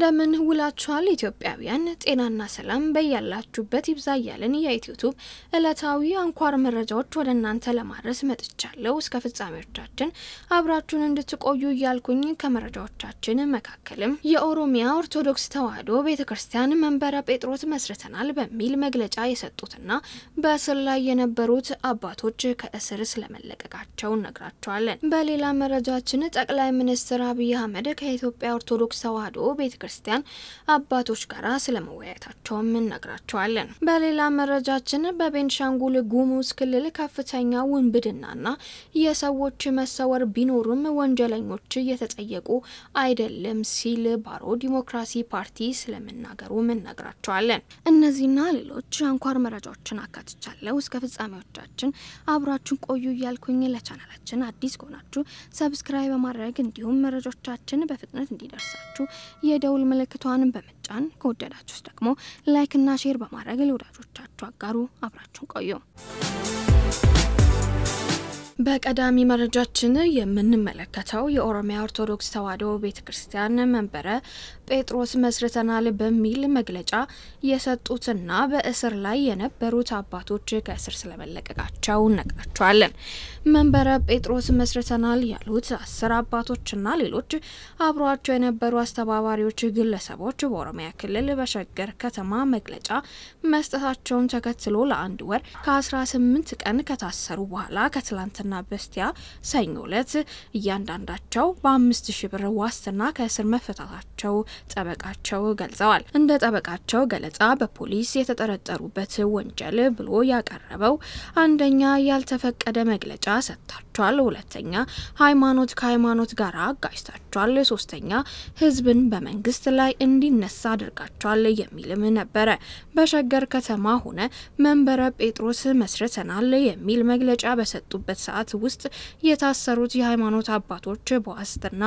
እንደምን ውላችኋል ኢትዮጵያውያን፣ ጤናና ሰላም በያላችሁበት ይብዛ እያልን የዩቲዩብ ዕለታዊ አንኳር መረጃዎች ወደ እናንተ ለማድረስ መጥቻለሁ። እስከ ፍጻሜዎቻችን አብራችሁን እንድትቆዩ እያልኩኝ ከመረጃዎቻችን መካከልም የኦሮሚያ ኦርቶዶክስ ተዋሕዶ ቤተ ክርስቲያን መንበረ ጴጥሮስ መስርተናል በሚል መግለጫ የሰጡትና በእስር ላይ የነበሩት አባቶች ከእስር ስለመለቀቃቸው እነግራቸዋለን። በሌላ መረጃችን ጠቅላይ ሚኒስትር አብይ አህመድ ከኢትዮጵያ ኦርቶዶክስ ተዋሕዶ ቤተ ክርስቲያን አባቶች ጋር ስለመወያየታቸውም እንነግራቸዋለን። በሌላ መረጃችን በቤንሻንጉል ጉሙዝ ክልል ከፍተኛ ውንብድናና የሰዎች መሰወር ቢኖርም ወንጀለኞች እየተጠየቁ አይደለም ሲል ባሮ ዲሞክራሲ ፓርቲ ስለመናገሩም እንነግራቸዋለን። እነዚህና ሌሎች አንኳር መረጃዎችን አካትቻለሁ። እስከ ፍጻሜዎቻችን አብራችን ቆዩ እያልኩኝ ለቻናላችን አዲስ ከሆናችሁ ሰብስክራይብ በማድረግ እንዲሁም መረጃዎቻችን በፍጥነት እንዲደርሳችሁ የደውል የደውል ምልክቷንም በመጫን ከወደዳችሁስ ደግሞ ላይክና ሼር በማድረግ ለወዳጆቻችሁ አጋሩ። አብራችሁን ቆዩ። በቀዳሚ መረጃችን የምንመለከተው የኦሮሚያ ኦርቶዶክስ ተዋሕዶ ቤተ ክርስቲያን መንበረ ጴጥሮስ መስርተናል በሚል መግለጫ የሰጡትና በእስር ላይ የነበሩት አባቶች ከእስር ስለመለቀቃቸው ነግራቸዋለን። መንበረ ጴጥሮስ መስርተናል ያሉት አስር አባቶችና ሌሎች አብሯቸው የነበሩ አስተባባሪዎች ግለሰቦች በኦሮሚያ ክልል በሸገር ከተማ መግለጫ መስጠታቸውን ተከትሎ ለአንድ ወር ከ18 ቀን ከታሰሩ በኋላ ከትላንትና በስቲያ ሰኞ ዕለት እያንዳንዳቸው በአምስት ሺ ብር ዋስትና ከእስር መፈታታቸው ጠበቃቸው ገልጸዋል። እንደ ጠበቃቸው ገለጻ በፖሊስ የተጠረጠሩበት ወንጀል ብሎ ያቀረበው አንደኛ ያልተፈቀደ መግለጫ ሰጥታችኋል። ሁለተኛ ሃይማኖት ከሃይማኖት ጋር አጋጭታችኋል። ሶስተኛ ህዝብን በመንግስት ላይ እንዲነሳ አድርጋችኋል የሚልም ነበረ። በሸገር ከተማ ሆነ መንበረ ጴጥሮስ መስርተናል የሚል መግለጫ በሰጡበት ሰዓት ውስጥ የታሰሩት የሃይማኖት አባቶች በዋስትና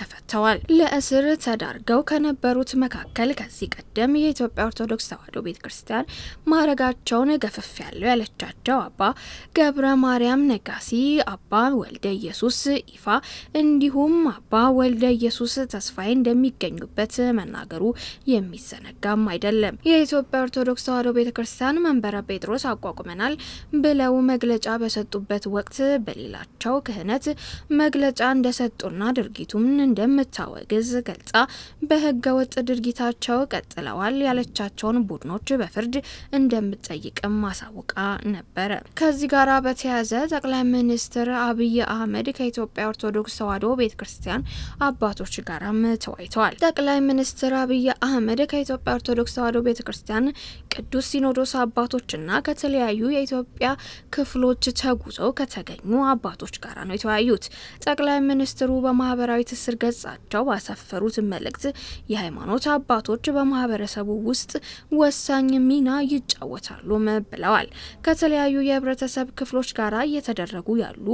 ተፈተዋል። ለእስር ተዳርገው ከነበሩት መካከል ከዚህ ቀደም የኢትዮጵያ ኦርቶዶክስ ተዋሕዶ ቤተ ክርስቲያን ማዕረጋቸውን ገፍፍ ያለው ያለቻቸው አባ ገብረ ማርያም ነጋ። ሲ አባ ወልደ ኢየሱስ ኢፋ እንዲሁም አባ ወልደ ኢየሱስ ተስፋዬ እንደሚገኙበት መናገሩ የሚዘነጋም አይደለም። የኢትዮጵያ ኦርቶዶክስ ተዋሕዶ ቤተ ክርስቲያን መንበረ ጴጥሮስ አቋቁመናል ብለው መግለጫ በሰጡበት ወቅት በሌላቸው ክህነት መግለጫ እንደሰጡና ድርጊቱም እንደምታወግዝ ገልጻ በህገ ወጥ ድርጊታቸው ቀጥለዋል ያለቻቸውን ቡድኖች በፍርድ እንደምትጠይቅም ማሳውቃ ነበረ። ከዚህ ጋር በተያያዘ ጠቅላይ ሚኒስትር አብይ አህመድ ከኢትዮጵያ ኦርቶዶክስ ተዋሕዶ ቤተ ክርስቲያን አባቶች ጋራም ተወያይተዋል። ጠቅላይ ሚኒስትር አብይ አህመድ ከኢትዮጵያ ኦርቶዶክስ ተዋሕዶ ቤተ ክርስቲያን ቅዱስ ሲኖዶስ አባቶችና ከተለያዩ የኢትዮጵያ ክፍሎች ተጉዘው ከተገኙ አባቶች ጋራ ነው የተወያዩት። ጠቅላይ ሚኒስትሩ በማህበራዊ ትስስር ገጻቸው ባሰፈሩት መልእክት የሃይማኖት አባቶች በማህበረሰቡ ውስጥ ወሳኝ ሚና ይጫወታሉም ብለዋል። ከተለያዩ የህብረተሰብ ክፍሎች ጋራ እየተደረጉ እየተደረጉ ያሉ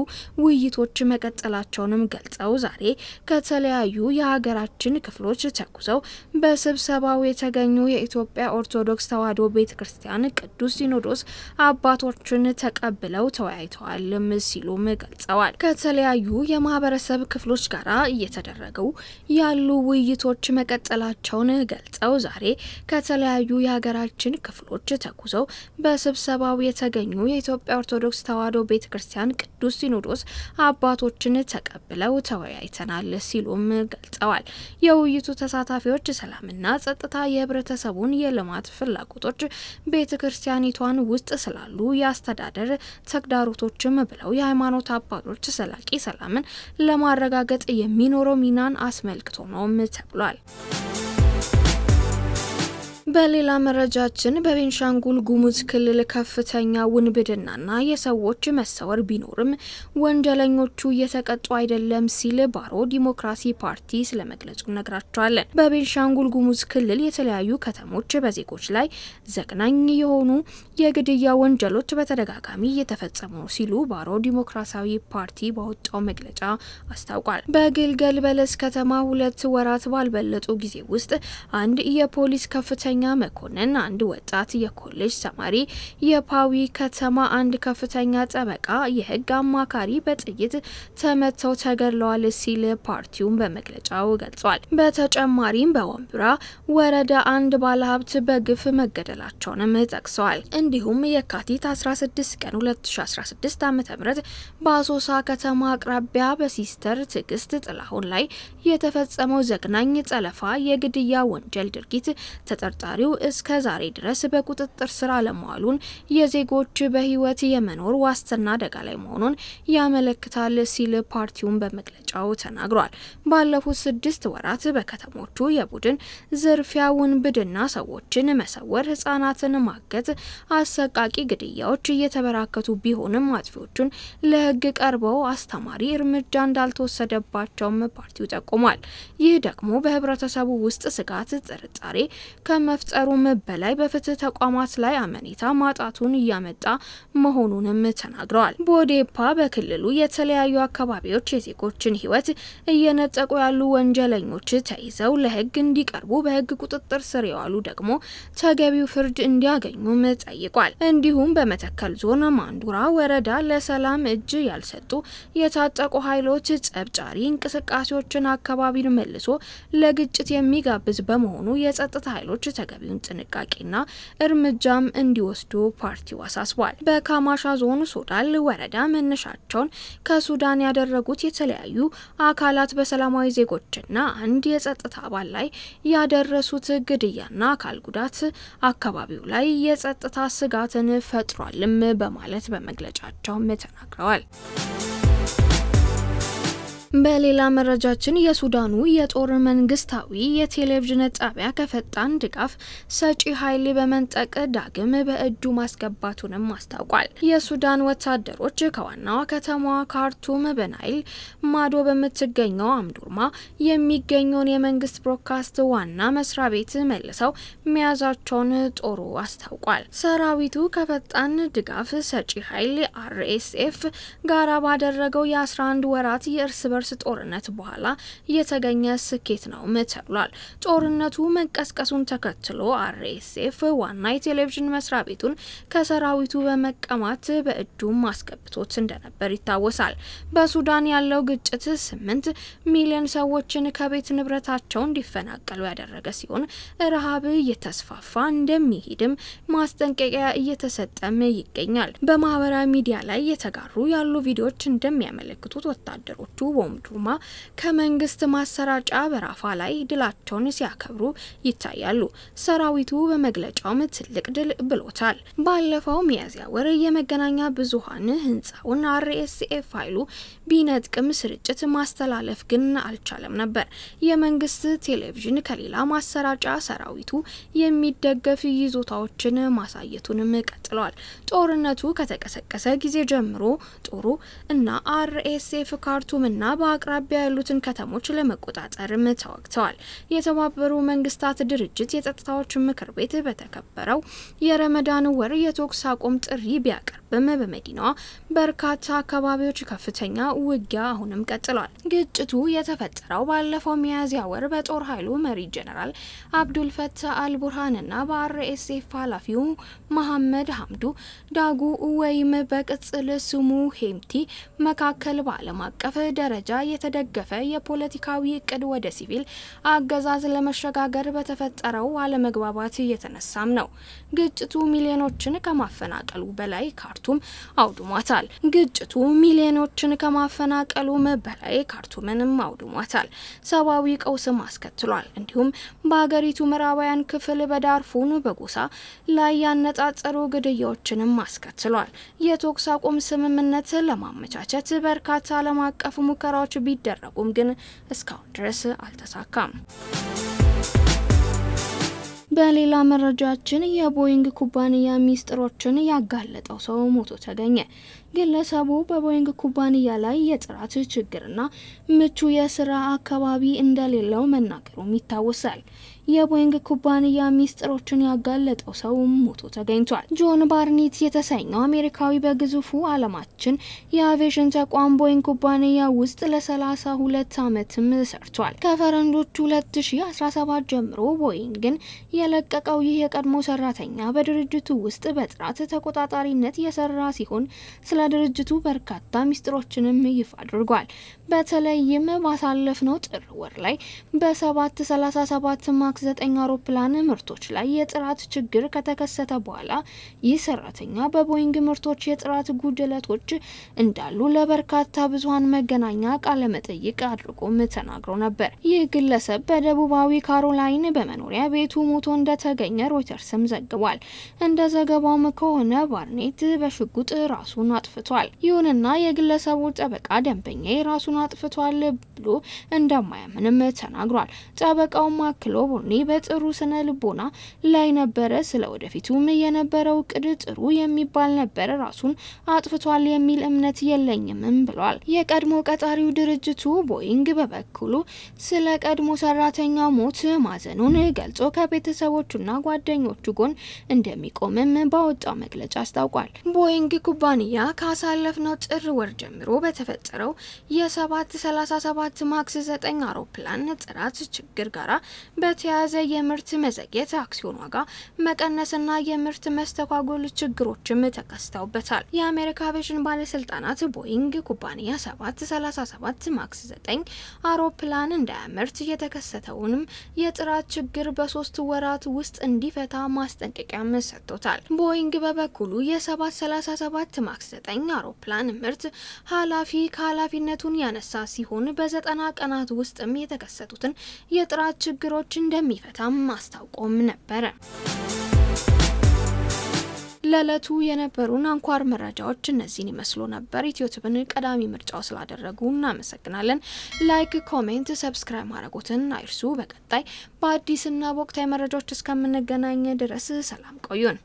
ውይይቶች መቀጠላቸውንም ገልጸው ዛሬ ከተለያዩ የሀገራችን ክፍሎች ተጉዘው በስብሰባው የተገኙ የኢትዮጵያ ኦርቶዶክስ ተዋሕዶ ቤተ ክርስቲያን ቅዱስ ሲኖዶስ አባቶችን ተቀብለው ተወያይተዋልም ሲሉም ገልጸዋል። ከተለያዩ የማህበረሰብ ክፍሎች ጋር እየተደረገው ያሉ ውይይቶች መቀጠላቸውን ገልጸው ዛሬ ከተለያዩ የሀገራችን ክፍሎች ተጉዘው በስብሰባው የተገኙ የኢትዮጵያ ኦርቶዶክስ ተዋሕዶ ቤተ ክርስቲያን ቅዱስ ሲኖዶስ አባቶችን ተቀብለው ተወያይተናል ሲሉም ገልጸዋል። የውይይቱ ተሳታፊዎች ሰላምና ጸጥታ፣ የህብረተሰቡን የልማት ፍላጎቶች፣ ቤተ ክርስቲያኒቷን ውስጥ ስላሉ የአስተዳደር ተግዳሮቶችም ብለው የሃይማኖት አባቶች ዘላቂ ሰላምን ለማረጋገጥ የሚኖረው ሚናን አስመልክቶ ነውም ተብሏል። በሌላ መረጃችን በቤንሻንጉል ጉሙዝ ክልል ከፍተኛ ውንብድናና የሰዎች መሰወር ቢኖርም ወንጀለኞቹ እየተቀጡ አይደለም ሲል ባሮ ዲሞክራሲ ፓርቲ ስለመግለጹ ነግራቸዋለን። በቤንሻንጉል ጉሙዝ ክልል የተለያዩ ከተሞች በዜጎች ላይ ዘግናኝ የሆኑ የግድያ ወንጀሎች በተደጋጋሚ እየተፈጸሙ ነው ሲሉ ባሮ ዲሞክራሲያዊ ፓርቲ ባወጣው መግለጫ አስታውቋል። በግልገል በለስ ከተማ ሁለት ወራት ባልበለጡ ጊዜ ውስጥ አንድ የፖሊስ ከፍተኛ ዳኛ መኮንን አንድ ወጣት የኮሌጅ ተማሪ የፓዊ ከተማ አንድ ከፍተኛ ጠበቃ የህግ አማካሪ በጥይት ተመተው ተገድለዋል ሲል ፓርቲውን በመግለጫው ገልጿል። በተጨማሪም በወንብራ ወረዳ አንድ ባለሀብት በግፍ መገደላቸውንም ጠቅሰዋል። እንዲሁም የካቲት 16 ቀን 2016 ዓ.ም በአሶሳ ከተማ አቅራቢያ በሲስተር ትዕግስት ጥላሁን ላይ የተፈጸመው ዘግናኝ ጠለፋ የግድያ ወንጀል ድርጊት ተጠርጣሪ ተጠርጣሪው እስከ ዛሬ ድረስ በቁጥጥር ስር አለመዋሉን የዜጎች በሕይወት የመኖር ዋስትና አደጋ ላይ መሆኑን ያመለክታል ሲል ፓርቲውን በመግለጫው ተናግሯል። ባለፉት ስድስት ወራት በከተሞቹ የቡድን ዝርፊያ፣ ውንብድና፣ ሰዎችን መሰወር፣ ህጻናትን ማገት፣ አሰቃቂ ግድያዎች እየተበራከቱ ቢሆንም አጥፊዎቹን ለህግ ቀርበው አስተማሪ እርምጃ እንዳልተወሰደባቸውም ፓርቲው ጠቁሟል። ይህ ደግሞ በህብረተሰቡ ውስጥ ስጋት፣ ጥርጣሬ ከመፍ ከመፍጠሩም በላይ በፍትህ ተቋማት ላይ አመኔታ ማጣቱን እያመጣ መሆኑንም ተናግረዋል። ቦዴፓ በክልሉ የተለያዩ አካባቢዎች የዜጎችን ህይወት እየነጠቁ ያሉ ወንጀለኞች ተይዘው ለህግ እንዲቀርቡ፣ በህግ ቁጥጥር ስር የዋሉ ደግሞ ተገቢው ፍርድ እንዲያገኙም ጠይቋል። እንዲሁም በመተከል ዞን ማንዱራ ወረዳ ለሰላም እጅ ያልሰጡ የታጠቁ ኃይሎች ጸብጫሪ እንቅስቃሴዎችን አካባቢን መልሶ ለግጭት የሚጋብዝ በመሆኑ የጸጥታ ኃይሎች ተገ ተገቢውን ጥንቃቄና እርምጃም እንዲወስዱ ፓርቲው አሳስቧል። በካማሻ ዞን ሶዳል ወረዳ መነሻቸውን ከሱዳን ያደረጉት የተለያዩ አካላት በሰላማዊ ዜጎችና አንድ የጸጥታ አባል ላይ ያደረሱት ግድያና አካል ጉዳት አካባቢው ላይ የጸጥታ ስጋትን ፈጥሯልም በማለት በመግለጫቸውም ተናግረዋል። በሌላ መረጃችን የሱዳኑ የጦር መንግስታዊ የቴሌቪዥን ጣቢያ ከፈጣን ድጋፍ ሰጪ ኃይል በመንጠቅ ዳግም በእጁ ማስገባቱንም አስታውቋል። የሱዳን ወታደሮች ከዋናዋ ከተማዋ ካርቱም በናይል ማዶ በምትገኘው አምዱርማ የሚገኘውን የመንግስት ብሮድካስት ዋና መስሪያ ቤት መልሰው መያዛቸውን ጦሩ አስታውቋል። ሰራዊቱ ከፈጣን ድጋፍ ሰጪ ኃይል አርኤስኤፍ ጋራ ባደረገው የ11 ወራት የእርስ በር እርስ ጦርነት በኋላ የተገኘ ስኬት ነውም ተብሏል። ጦርነቱ መቀስቀሱን ተከትሎ አርኤስኤፍ ዋና የቴሌቪዥን መስሪያ ቤቱን ከሰራዊቱ በመቀማት በእጁም አስገብቶት እንደነበር ይታወሳል። በሱዳን ያለው ግጭት ስምንት ሚሊዮን ሰዎችን ከቤት ንብረታቸው እንዲፈናቀሉ ያደረገ ሲሆን ረሃብ እየተስፋፋ እንደሚሄድም ማስጠንቀቂያ እየተሰጠም ይገኛል። በማህበራዊ ሚዲያ ላይ የተጋሩ ያሉ ቪዲዮዎች እንደሚያመለክቱት ወታደሮቹ በ እንዲሁም ቱማ ከመንግስት ማሰራጫ በራፋ ላይ ድላቸውን ሲያከብሩ ይታያሉ። ሰራዊቱ በመግለጫውም ትልቅ ድል ብሎታል። ባለፈው ሚያዝያ ወር የመገናኛ ብዙሀን ህንፃውን አርኤስኤፍ ኃይሉ ቢነጥቅም ስርጭት ማስተላለፍ ግን አልቻለም ነበር። የመንግስት ቴሌቪዥን ከሌላ ማሰራጫ ሰራዊቱ የሚደገፍ ይዞታዎችን ማሳየቱንም ቀጥሏል። ጦርነቱ ከተቀሰቀሰ ጊዜ ጀምሮ ጦሩ እና አርኤስኤፍ ካርቱምና አበባ አቅራቢያ ያሉትን ከተሞች ለመቆጣጠርም ተወግተዋል። የተባበሩ መንግስታት ድርጅት የጸጥታዎች ምክር ቤት በተከበረው የረመዳን ወር የተኩስ አቁም ጥሪ ቢያቀርብም በመዲናዋ በርካታ አካባቢዎች ከፍተኛ ውጊያ አሁንም ቀጥሏል። ግጭቱ የተፈጠረው ባለፈው ሚያዝያ ወር በጦር ኃይሉ መሪ ጀነራል አብዱልፈታህ አልቡርሃንና በአርኤስኤፍ ኃላፊው መሐመድ ሀምዱ ዳጉ ወይም በቅጽል ስሙ ሄምቲ መካከል በዓለም አቀፍ ደረጃ የተደገፈ የፖለቲካዊ እቅድ ወደ ሲቪል አገዛዝ ለመሸጋገር በተፈጠረው አለመግባባት እየተነሳም ነው። ግጭቱ ሚሊዮኖችን ከማፈናቀሉ በላይ ካርቱም አውድሟታል። ግጭቱ ሚሊዮኖችን ከማፈናቀሉም በላይ ካርቱምንም አውድሟታል። ሰብአዊ ቀውስም አስከትሏል። እንዲሁም በሀገሪቱ ምዕራባውያን ክፍል በዳርፉን በጎሳ ላይ ያነጣጠሩ ግድያዎችንም አስከትሏል። የተኩስ አቁም ስምምነት ለማመቻቸት በርካታ ዓለም አቀፍ ሙከራ ሙከራዎች ቢደረጉም ግን እስካሁን ድረስ አልተሳካም። በሌላ መረጃችን የቦይንግ ኩባንያ ሚስጥሮችን ያጋለጠው ሰው ሞቶ ተገኘ። ግለሰቡ በቦይንግ ኩባንያ ላይ የጥራት ችግርና ምቹ የስራ አካባቢ እንደሌለው መናገሩም ይታወሳል። የቦይንግ ኩባንያ ሚስጥሮችን ያጋለጠው ሰው ሞቶ ተገኝቷል። ጆን ባርኒት የተሰኘው አሜሪካዊ በግዙፉ ዓለማችን የአቪዬሽን ተቋም ቦይንግ ኩባንያ ውስጥ ለሰላሳ ሁለት ዓመትም ሰርቷል። ከፈረንጆቹ 2017 ጀምሮ ቦይንግን የለቀቀው ይህ የቀድሞ ሰራተኛ በድርጅቱ ውስጥ በጥራት ተቆጣጣሪነት የሰራ ሲሆን ስለ ድርጅቱ በርካታ ሚስጥሮችንም ይፋ አድርጓል። በተለይም ነው ጥር ወር ላይ በ737 ማክስ 9 አውሮፕላን ምርቶች ላይ የጥራት ችግር ከተከሰተ በኋላ ይህ ሰራተኛ በቦይንግ ምርቶች የጥራት ጉድለቶች እንዳሉ ለበርካታ ብዙሀን መገናኛ ቃለ መጠይቅ አድርጎም ተናግሮ ነበር። ይህ ግለሰብ በደቡባዊ ካሮላይን በመኖሪያ ቤቱ ሞቶ እንደተገኘ ሮይተርስም ዘግቧል። እንደ ዘገባውም ከሆነ ባርኔት በሽጉጥ ራሱን አጥፍቷል። ይሁንና የግለሰቡ ጠበቃ ደንበኛ የራሱን አጥፍቷል ብሎ እንደማያምንም ተናግሯል። ጠበቃውም አክሎ ቡኒ በጥሩ ስነ ልቦና ላይ ነበረ፣ ስለ ወደፊቱም የነበረው እቅድ ጥሩ የሚባል ነበር፣ ራሱን አጥፍቷል የሚል እምነት የለኝምም ብሏል። የቀድሞ ቀጣሪው ድርጅቱ ቦይንግ በበኩሉ ስለ ቀድሞ ሰራተኛ ሞት ማዘኑን ገልጾ ከቤተሰቦቹና ጓደኞቹ ጎን እንደሚቆምም ባወጣው መግለጫ አስታውቋል። ቦይንግ ኩባንያ ካሳለፍነው ጥር ወር ጀምሮ በተፈጠረው 737 ማክስ ዘጠኝ አውሮፕላን ጥራት ችግር ጋራ በተያያዘ የምርት መዘግየት፣ አክሲዮን ዋጋ መቀነስና የምርት መስተጓጎል ችግሮችም ተከስተውበታል። የአሜሪካ አቪዬሽን ባለስልጣናት ቦይንግ ኩባንያ 737 ማክስ 9 አውሮፕላን እንዳያመርት የተከሰተውንም የጥራት ችግር በሶስት ወራት ውስጥ እንዲፈታ ማስጠንቀቂያም ሰጥቶታል። ቦይንግ በበኩሉ የ ሰባት ማክስ ዘጠኝ አውሮፕላን ምርት ኃላፊ ከኃላፊነቱን ያ የተነሳ ሲሆን በዘጠና ቀናት ውስጥም የተከሰቱትን የጥራት ችግሮች እንደሚፈታም አስታውቆም ነበረ። ለዕለቱ የነበሩን አንኳር መረጃዎች እነዚህን ይመስሉ ነበር። ኢትዮትብን ቀዳሚ ምርጫው ስላደረጉ እናመሰግናለን። ላይክ፣ ኮሜንት፣ ሰብስክራይብ ማድረጎትን አይርሱ። በቀጣይ በአዲስና በወቅታዊ መረጃዎች እስከምንገናኝ ድረስ ሰላም ቆዩን።